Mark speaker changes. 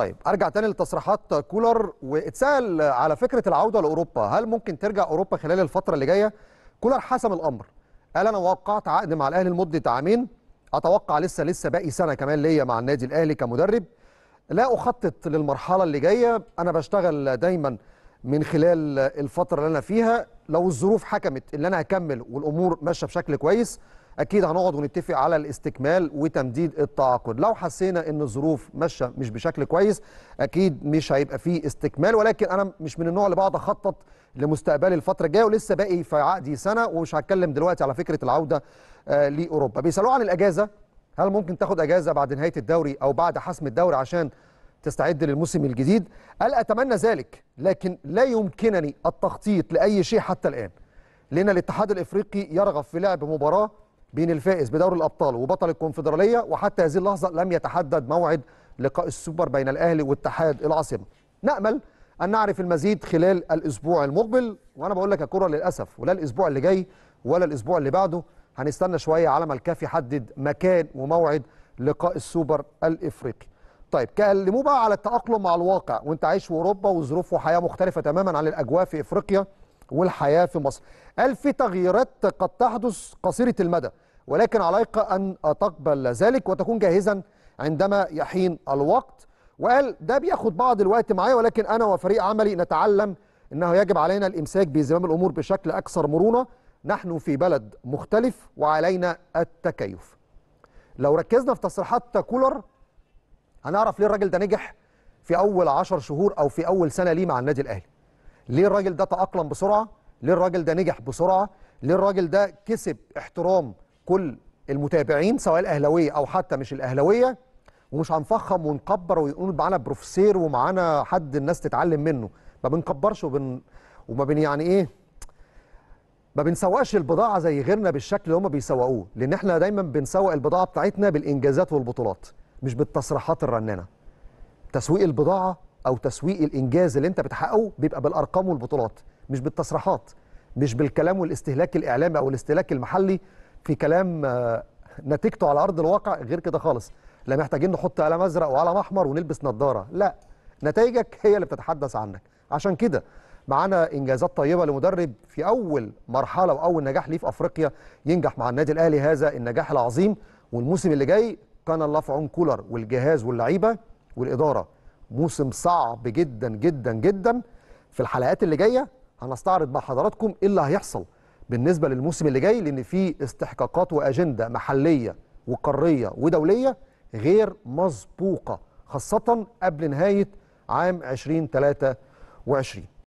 Speaker 1: طيب ارجع تاني لتصريحات كولر واتسال على فكره العوده لاوروبا هل ممكن ترجع اوروبا خلال الفتره اللي جايه كولر حسم الامر قال انا وقعت عقد مع الاهلي لمده عامين اتوقع لسه لسه باقي سنه كمان ليا مع النادي الاهلي كمدرب لا اخطط للمرحله اللي جايه انا بشتغل دايما من خلال الفتره اللي انا فيها لو الظروف حكمت ان انا هكمل والامور ماشيه بشكل كويس اكيد هنقعد ونتفق على الاستكمال وتمديد التعاقد لو حسينا ان الظروف ماشيه مش بشكل كويس اكيد مش هيبقى فيه استكمال ولكن انا مش من النوع اللي بقعد اخطط لمستقبلي الفتره الجايه ولسه باقي في عقدي سنه ومش هتكلم دلوقتي على فكره العوده آه، لاوروبا بيسالوه عن الاجازه هل ممكن تاخد اجازه بعد نهايه الدوري او بعد حسم الدوري عشان تستعد للموسم الجديد قال اتمنى ذلك لكن لا يمكنني التخطيط لاي شيء حتى الان لان الاتحاد الافريقي يرغب في لعب مباراه بين الفائز بدوري الابطال وبطل الكونفدراليه وحتى هذه اللحظه لم يتحدد موعد لقاء السوبر بين الاهلي واتحاد العاصمه. نامل ان نعرف المزيد خلال الاسبوع المقبل وانا بقول لك الكره للاسف ولا الاسبوع اللي جاي ولا الاسبوع اللي بعده هنستنى شويه على ما الكاف يحدد مكان وموعد لقاء السوبر الافريقي. طيب كلموه بقى على التاقلم مع الواقع وانت عايش في اوروبا وظروف وحياه مختلفه تماما عن الاجواء في افريقيا. والحياة في مصر قال في تغييرات قد تحدث قصيرة المدى ولكن عليك أن تقبل ذلك وتكون جاهزا عندما يحين الوقت وقال ده بياخد بعض الوقت معايا ولكن أنا وفريق عملي نتعلم أنه يجب علينا الإمساك بزمام الأمور بشكل أكثر مرونة نحن في بلد مختلف وعلينا التكيف لو ركزنا في تصريحات كولر هنعرف ليه الراجل ده نجح في أول عشر شهور أو في أول سنة ليه مع النادي الأهلي ليه الراجل ده تأقلم بسرعة ليه الراجل ده نجح بسرعة ليه الراجل ده كسب احترام كل المتابعين سواء الأهلوية أو حتى مش الأهلوية ومش هنفخم ونكبر ويقول معانا بروفيسير ومعانا حد الناس تتعلم منه ما بنكبرش وبن وما بن يعني ايه ما بنسوقش البضاعه زي غيرنا بالشكل اللي هم بيسوقوه لان احنا دايما بنسوق البضاعه بتاعتنا بالانجازات والبطولات مش بالتصريحات الرنانه تسويق البضاعه او تسويق الانجاز اللي انت بتحققه بيبقى بالارقام والبطولات مش بالتصريحات مش بالكلام والاستهلاك الاعلامي او الاستهلاك المحلي في كلام آه، نتيجته على ارض الواقع غير كده خالص لا محتاجين نحط قلم ازرق وقلم احمر ونلبس نظاره لا نتائجك هي اللي بتتحدث عنك عشان كده معانا انجازات طيبه لمدرب في اول مرحله واول نجاح ليه في افريقيا ينجح مع النادي الاهلي هذا النجاح العظيم والموسم اللي جاي كان الله في عون كولر والجهاز واللعيبه والاداره موسم صعب جدا جدا جدا في الحلقات اللي جايه هنستعرض مع حضراتكم ايه اللي هيحصل بالنسبه للموسم اللي جاي لان في استحقاقات واجنده محليه وقاريه ودوليه غير مسبوقه خاصه قبل نهايه عام 2023